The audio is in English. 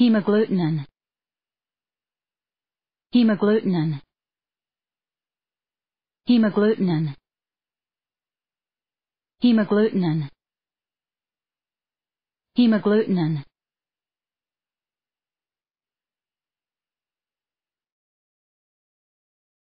hemagglutinin hemagglutinin hemagglutinin hemagglutinin hemagglutinin